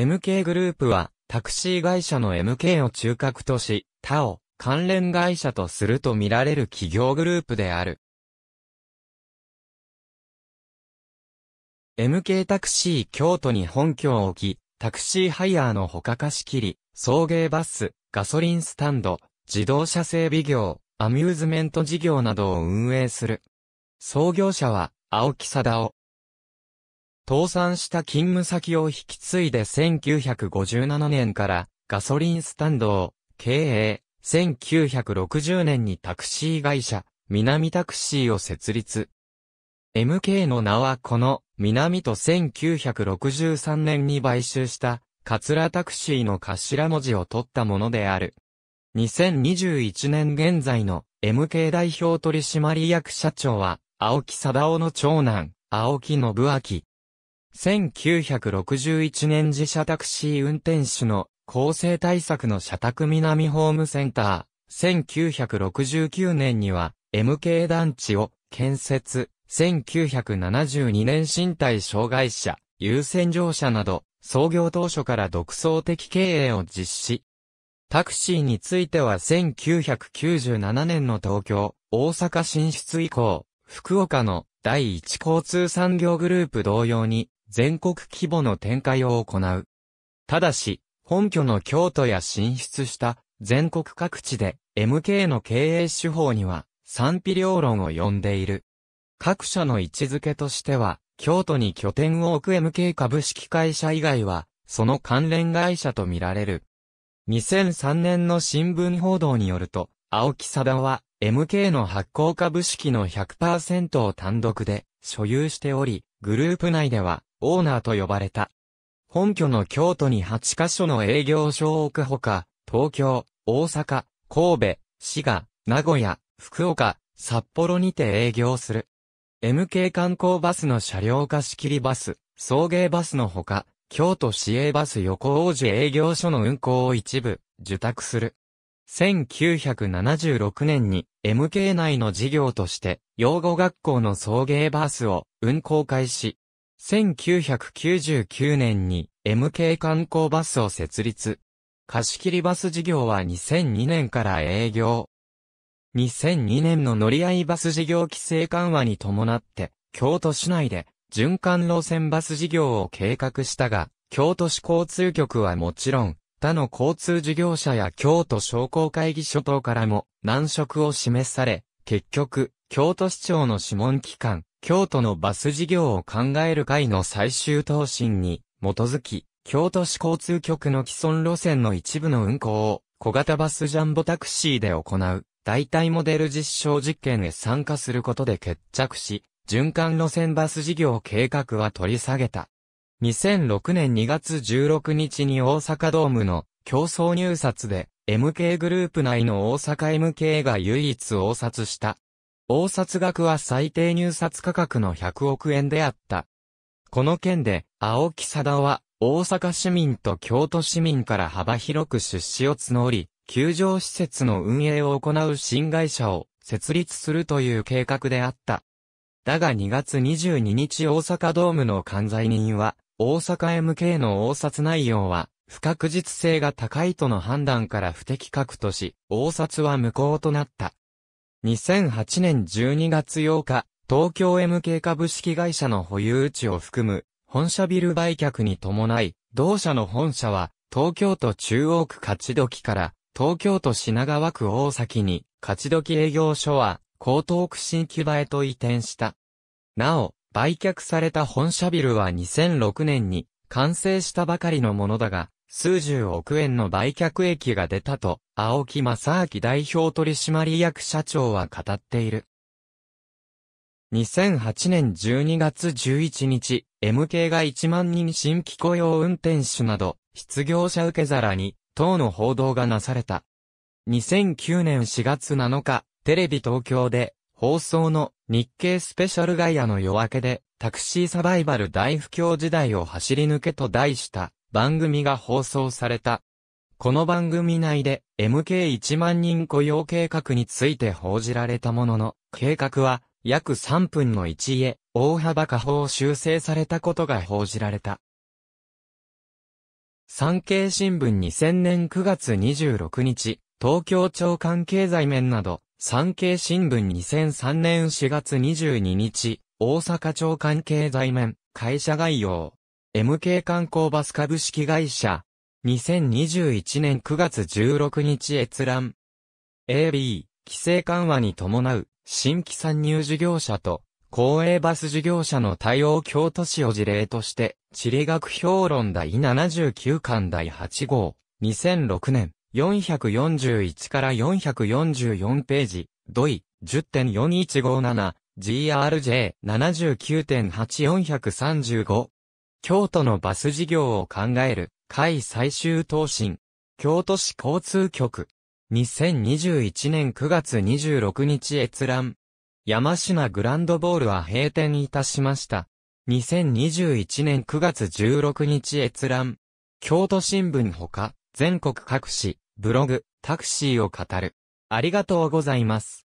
MK グループは、タクシー会社の MK を中核とし、他を関連会社とすると見られる企業グループである。MK タクシー京都に本拠を置き、タクシーハイヤーの他貸し切り、送迎バス、ガソリンスタンド、自動車整備業、アミューズメント事業などを運営する。創業者は、青木貞夫、倒産した勤務先を引き継いで1957年からガソリンスタンドを経営、1960年にタクシー会社、南タクシーを設立。MK の名はこの南と1963年に買収したカツラタクシーの頭文字を取ったものである。2021年現在の MK 代表取締役社長は青木貞夫の長男、青木信明。1961年自社タクシー運転手の構成対策の社宅南ホームセンター。1969年には MK 団地を建設。1972年身体障害者、優先乗車など、創業当初から独創的経営を実施。タクシーについては1997年の東京、大阪進出以降、福岡の第一交通産業グループ同様に、全国規模の展開を行う。ただし、本拠の京都や進出した全国各地で MK の経営手法には賛否両論を呼んでいる。各社の位置づけとしては、京都に拠点を置く MK 株式会社以外は、その関連会社とみられる。2003年の新聞報道によると、青木貞は MK の発行株式の100%を単独で所有しており、グループ内ではオーナーと呼ばれた。本拠の京都に8カ所の営業所を置くほか、東京、大阪、神戸、滋賀、名古屋、福岡、札幌にて営業する。MK 観光バスの車両貸し切りバス、送迎バスのほか、京都市営バス横王子営業所の運行を一部、受託する。1976年に MK 内の事業として、養護学校の送迎バスを運行開始。1999年に MK 観光バスを設立。貸切バス事業は2002年から営業。2002年の乗り合いバス事業規制緩和に伴って、京都市内で循環路線バス事業を計画したが、京都市交通局はもちろん、他の交通事業者や京都商工会議所等からも難色を示され、結局、京都市長の諮問機関、京都のバス事業を考える会の最終答申に基づき、京都市交通局の既存路線の一部の運行を小型バスジャンボタクシーで行う代替モデル実証実験へ参加することで決着し、循環路線バス事業計画は取り下げた。2006年2月16日に大阪ドームの競争入札で MK グループ内の大阪 MK が唯一応札した応札額は最低入札価格の100億円であった。この件で、青木貞は、大阪市民と京都市民から幅広く出資を募り、球場施設の運営を行う新会社を設立するという計画であった。だが2月22日大阪ドームの管財人は、大阪 MK の応札内容は、不確実性が高いとの判断から不適格とし、応札は無効となった。2008年12月8日、東京 MK 株式会社の保有地を含む、本社ビル売却に伴い、同社の本社は、東京都中央区勝どきから、東京都品川区大崎に、勝どき営業所は、江東区新木場へと移転した。なお、売却された本社ビルは2006年に、完成したばかりのものだが、数十億円の売却益が出たと、青木正明代表取締役社長は語っている。2008年12月11日、MK が1万人新規雇用運転手など、失業者受け皿に、等の報道がなされた。2009年4月7日、テレビ東京で、放送の日経スペシャルガイアの夜明けで、タクシーサバイバル大不況時代を走り抜けと題した番組が放送された。この番組内で MK1 万人雇用計画について報じられたものの、計画は約3分の1へ大幅下方修正されたことが報じられた。産経新聞2000年9月26日、東京長官経済面など、産経新聞2003年4月22日、大阪長官経済面、会社概要、MK 観光バス株式会社。2021年9月16日閲覧。AB、規制緩和に伴う、新規参入事業者と、公営バス事業者の対応京都市を事例として、地理学評論第79巻第8号、2006年、441から444ページ、ドイ、10.4157、GRJ79.8435 京都のバス事業を考える会最終答申。京都市交通局。2021年9月26日閲覧。山品グランドボールは閉店いたしました。2021年9月16日閲覧。京都新聞ほか、全国各市、ブログ、タクシーを語る。ありがとうございます。